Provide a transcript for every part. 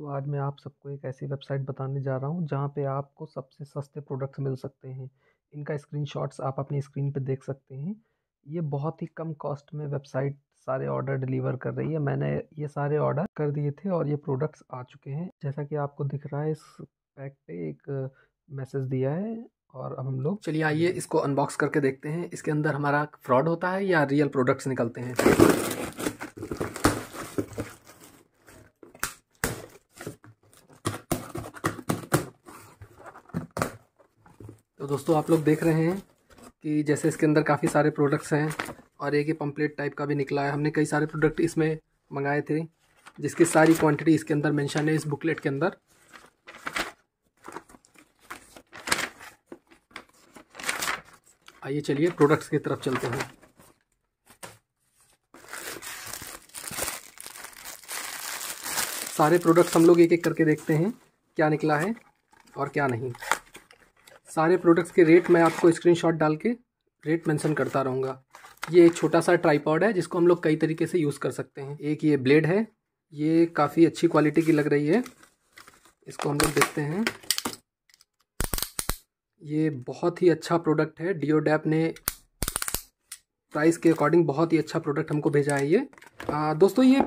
दोस्तों आज मैं आप सबको एक ऐसी वेबसाइट बताने जा रहा हूँ जहाँ पे आपको सबसे सस्ते प्रोडक्ट्स मिल सकते हैं इनका स्क्रीनशॉट्स आप अपनी स्क्रीन पे देख सकते हैं ये बहुत ही कम कॉस्ट में वेबसाइट सारे ऑर्डर डिलीवर कर रही है मैंने ये सारे ऑर्डर कर दिए थे और ये प्रोडक्ट्स आ चुके हैं जैसा कि आपको दिख रहा है इस पैक पे एक मैसेज दिया है और अब हम लोग चलिए आइए इसको अनबॉक्स करके देखते हैं इसके अंदर हमारा फ्रॉड होता है या रियल प्रोडक्ट्स निकलते हैं तो दोस्तों आप लोग देख रहे हैं कि जैसे इसके अंदर काफ़ी सारे प्रोडक्ट्स हैं और एक ही पम्पलेट टाइप का भी निकला है हमने कई सारे प्रोडक्ट इसमें मंगाए थे जिसकी सारी क्वांटिटी इसके अंदर मेंशन है इस बुकलेट के अंदर आइए चलिए प्रोडक्ट्स की तरफ चलते हैं सारे प्रोडक्ट्स हम लोग एक एक करके देखते हैं क्या निकला है और क्या नहीं सारे प्रोडक्ट्स के रेट मैं आपको स्क्रीनशॉट डाल के रेट मेंशन करता रहूँगा ये एक छोटा सा ट्राईपॉड है जिसको हम लोग कई तरीके से यूज़ कर सकते हैं एक ये ब्लेड है ये काफ़ी अच्छी क्वालिटी की लग रही है इसको हम लोग देखते हैं ये बहुत ही अच्छा प्रोडक्ट है डिओडैप ने प्राइस के अकॉर्डिंग बहुत ही अच्छा प्रोडक्ट हमको भेजा है ये आ, दोस्तों ये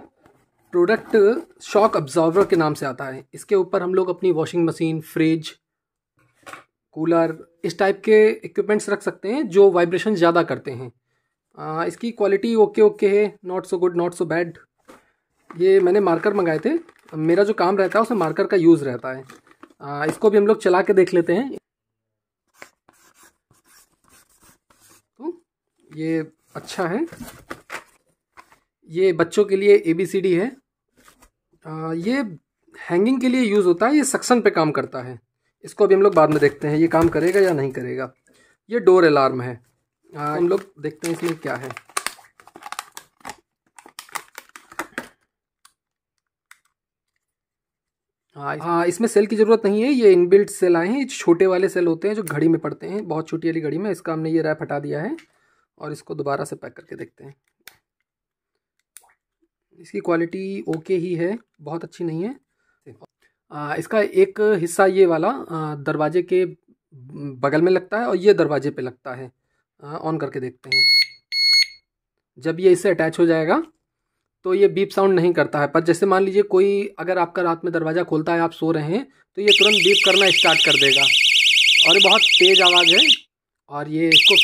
प्रोडक्ट शॉक अब्जॉर्वर के नाम से आता है इसके ऊपर हम लोग अपनी वॉशिंग मशीन फ्रिज कूलर इस टाइप के इक्विपमेंट्स रख सकते हैं जो वाइब्रेशन ज़्यादा करते हैं आ, इसकी क्वालिटी ओके ओके है not so good not so bad ये मैंने मार्कर मंगाए थे मेरा जो काम रहता है उसमें मार्कर का यूज़ रहता है आ, इसको भी हम लोग चला के देख लेते हैं तो ये अच्छा है ये बच्चों के लिए ए बी सी डी है आ, ये हैंगिंग के लिए यूज़ होता है ये सक्सन पे काम करता है इसको अभी हम लोग बाद में देखते हैं ये काम करेगा या नहीं करेगा ये डोर अलार्म है हम लोग देखते हैं इसमें क्या है हाँ, हाँ इसमें सेल की ज़रूरत नहीं है ये इनबिल्ट सेल आए हैं छोटे वाले सेल होते हैं जो घड़ी में पड़ते हैं बहुत छोटी वाली घड़ी में इसका हमने ये रैप हटा दिया है और इसको दोबारा से पैक करके देखते हैं इसकी क्वालिटी ओके ही है बहुत अच्छी नहीं है इसका एक हिस्सा ये वाला दरवाजे के बगल में लगता है और ये दरवाजे पे लगता है ऑन करके देखते हैं जब ये इससे अटैच हो जाएगा तो ये बीप साउंड नहीं करता है पर जैसे मान लीजिए कोई अगर आपका रात में दरवाज़ा खोलता है आप सो रहे हैं तो ये तुरंत बीप करना स्टार्ट कर देगा और ये बहुत तेज़ आवाज़ है और ये इसको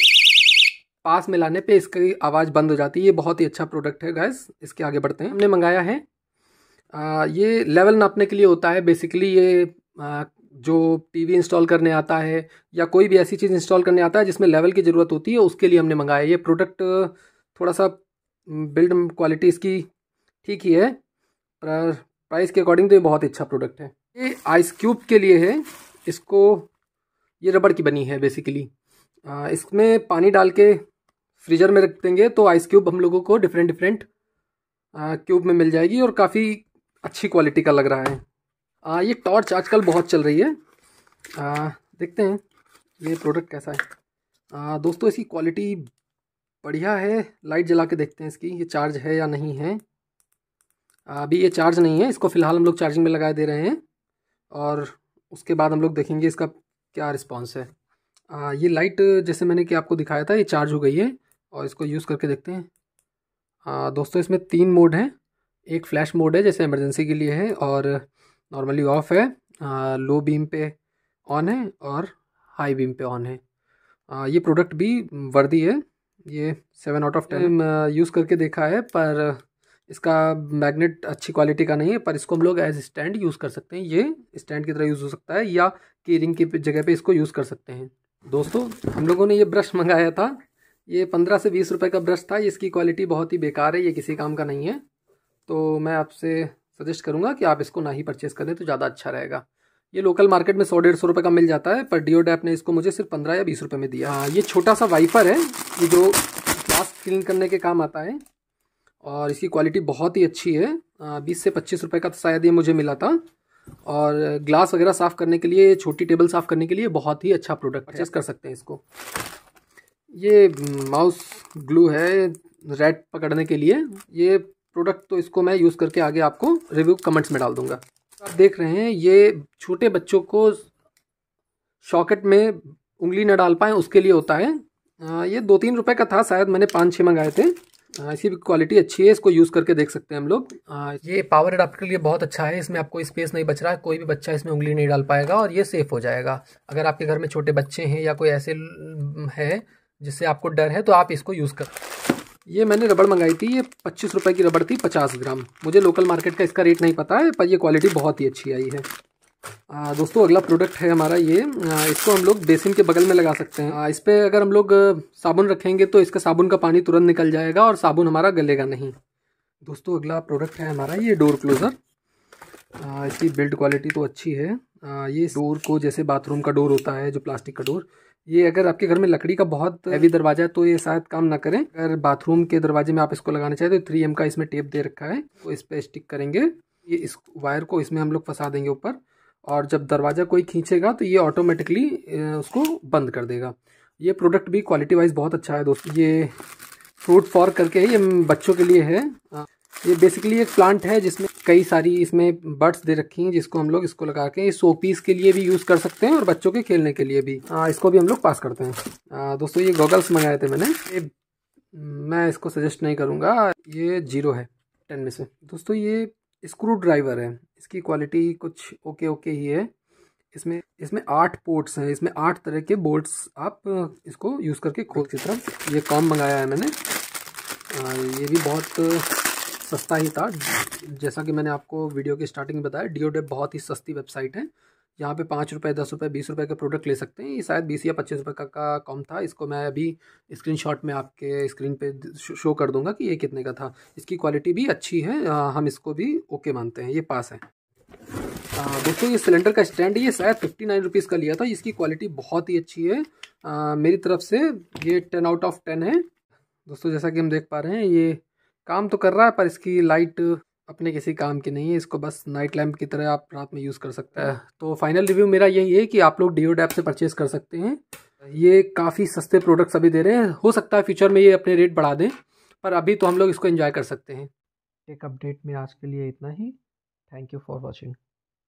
पास में लाने पर इसकी आवाज़ बंद हो जाती है ये बहुत ही अच्छा प्रोडक्ट है गैस इसके आगे बढ़ते हैं हमने मंगाया है आ, ये लेवल नापने के लिए होता है बेसिकली ये आ, जो टीवी इंस्टॉल करने आता है या कोई भी ऐसी चीज़ इंस्टॉल करने आता है जिसमें लेवल की ज़रूरत होती है उसके लिए हमने मंगाया ये प्रोडक्ट थोड़ा सा बिल्ड क्वालिटी इसकी ठीक ही है पर प्राइस के अकॉर्डिंग तो ये बहुत अच्छा प्रोडक्ट है ये आइस क्यूब के लिए है इसको ये रबड़ की बनी है बेसिकली इसमें पानी डाल के फ्रीजर में रख देंगे तो आइस क्यूब हम लोगों को डिफरेंट डिफरेंट क्यूब में मिल जाएगी और काफ़ी अच्छी क्वालिटी का लग रहा है आ, ये टॉर्च आजकल बहुत चल रही है आ, देखते हैं ये प्रोडक्ट कैसा है आ, दोस्तों इसकी क्वालिटी बढ़िया है लाइट जला के देखते हैं इसकी ये चार्ज है या नहीं है अभी ये चार्ज नहीं है इसको फ़िलहाल हम लोग चार्जिंग में लगा दे रहे हैं और उसके बाद हम लोग देखेंगे इसका क्या रिस्पॉन्स है आ, ये लाइट जैसे मैंने कि आपको दिखाया था ये चार्ज हो गई है और इसको यूज़ करके देखते हैं आ, दोस्तों इसमें तीन मोड हैं एक फ्लैश मोड है जैसे इमरजेंसी के लिए है और नॉर्मली ऑफ है आ, लो बीम पे ऑन है और हाई बीम पे ऑन है आ, ये प्रोडक्ट भी वर्दी है ये seven out of ten use करके देखा है पर इसका मैग्नेट अच्छी क्वालिटी का नहीं है पर इसको हम लोग एज स्टैंड यूज़ कर सकते हैं ये स्टैंड की तरह यूज़ हो सकता है या केरिंग की जगह पे इसको यूज़ कर सकते हैं दोस्तों हम लोगों ने ये ब्रश मंगाया था ये पंद्रह से बीस रुपए का ब्रश था इसकी क्वालिटी बहुत ही बेकार है ये किसी काम का नहीं है तो मैं आपसे सजेस्ट करूँगा कि आप इसको ना ही परचेस करें तो ज़्यादा अच्छा रहेगा ये लोकल मार्केट में सौ डेढ़ सौ रुपये का मिल जाता है पर डिओ डैप ने इसको मुझे सिर्फ पंद्रह या बीस रुपये में दिया हाँ ये छोटा सा वाइपर है ये जो ग्लास क्लीन करने के काम आता है और इसकी क्वालिटी बहुत ही अच्छी है हाँ, बीस से पच्चीस रुपये का तो शायद ये मुझे मिला था और ग्लास वगैरह साफ़ करने के लिए छोटी टेबल साफ़ करने के लिए बहुत ही अच्छा प्रोडक्ट परचेस कर सकते हैं इसको ये माउस ग्लू है रेड पकड़ने के लिए ये प्रोडक्ट तो इसको मैं यूज़ करके आगे आपको रिव्यू कमेंट्स में डाल दूंगा तो आप देख रहे हैं ये छोटे बच्चों को शॉकेट में उंगली न डाल पाएँ उसके लिए होता है आ, ये दो तीन रुपए का था शायद मैंने पाँच छः मंगाए थे इसी क्वालिटी अच्छी है इसको यूज़ करके देख सकते हैं हम लोग ये पावर अडाप्टर के लिए बहुत अच्छा है इसमें आपको स्पेस नहीं बच रहा है कोई भी बच्चा इसमें उंगली नहीं डाल पाएगा और ये सेफ़ हो जाएगा अगर आपके घर में छोटे बच्चे हैं या कोई ऐसे है जिससे आपको डर है तो आप इसको यूज़ कर ये मैंने रबड़ मंगाई थी ये पच्चीस रुपये की रबड़ थी पचास ग्राम मुझे लोकल मार्केट का इसका रेट नहीं पता है पर ये क्वालिटी बहुत ही अच्छी आई है आ, दोस्तों अगला प्रोडक्ट है हमारा ये आ, इसको हम लोग बेसिन के बगल में लगा सकते हैं आ, इस पर अगर हम लोग साबुन रखेंगे तो इसका साबुन का पानी तुरंत निकल जाएगा और साबुन हमारा गलेगा नहीं दोस्तों अगला प्रोडक्ट है हमारा ये डोर क्लोज़र इसकी बिल्ड क्वालिटी तो अच्छी है आ, ये डोर को जैसे बाथरूम का डोर होता है जो प्लास्टिक का डोर ये अगर आपके घर में लकड़ी का बहुत हैवी दरवाजा है तो ये शायद काम ना करें अगर बाथरूम के दरवाजे में आप इसको लगाना चाहते तो थ्री एम का इसमें टेप दे रखा है तो इस पर स्टिक करेंगे ये इस वायर को इसमें हम लोग फंसा देंगे ऊपर और जब दरवाज़ा कोई खींचेगा तो ये ऑटोमेटिकली उसको बंद कर देगा ये प्रोडक्ट भी क्वालिटी वाइज बहुत अच्छा है दोस्तों ये फ्रूट फॉर करके ये बच्चों के लिए है ये बेसिकली एक प्लांट है जिसमें कई सारी इसमें बर्ड्स दे रखी हैं जिसको हम लोग इसको लगा के सो पीस के लिए भी यूज़ कर सकते हैं और बच्चों के खेलने के लिए भी आ, इसको भी हम लोग पास करते हैं आ, दोस्तों ये गॉगल्स मंगाए थे मैंने ये मैं इसको सजेस्ट नहीं करूँगा ये जीरो है टेन में से दोस्तों ये स्क्रू ड्राइवर है इसकी क्वालिटी कुछ ओके ओके ही है इसमें इसमें आठ पोर्ट्स हैं इसमें आठ तरह के बोल्ट्स आप इसको यूज़ करके खोल की तरफ ये कॉम मंगाया है मैंने आ, ये भी बहुत सस्ता ही था जैसा कि मैंने आपको वीडियो की स्टार्टिंग में बताया डिओडेप बहुत ही सस्ती वेबसाइट है यहाँ पे पाँच रुपये दस रुपये बीस रुपये का प्रोडक्ट ले सकते हैं ये शायद बीस या पच्चीस रुपये का, का कम था इसको मैं अभी स्क्रीनशॉट में आपके स्क्रीन पे शो कर दूंगा कि ये कितने का था इसकी क्वालिटी भी अच्छी है हम इसको भी ओके मानते हैं ये पास है दोस्तों ये सिलेंडर का स्टैंड ये शायद फिफ्टी नाइन रुपीज़ का लिया था इसकी क्वालिटी बहुत ही अच्छी है आ, मेरी तरफ से ये टेन आउट ऑफ टेन है दोस्तों जैसा कि हम देख पा रहे हैं ये काम तो कर रहा है पर इसकी लाइट अपने किसी काम की नहीं है इसको बस नाइट लैम्प की तरह आप रात में यूज़ कर सकते हैं तो फाइनल रिव्यू मेरा यही है कि आप लोग डिओ डैप से परचेज़ कर सकते हैं ये काफ़ी सस्ते प्रोडक्ट्स अभी दे रहे हैं हो सकता है फ्यूचर में ये अपने रेट बढ़ा दें पर अभी तो हम लोग इसको इन्जॉय कर सकते हैं एक अपडेट में आज के लिए इतना ही थैंक यू फॉर वॉचिंग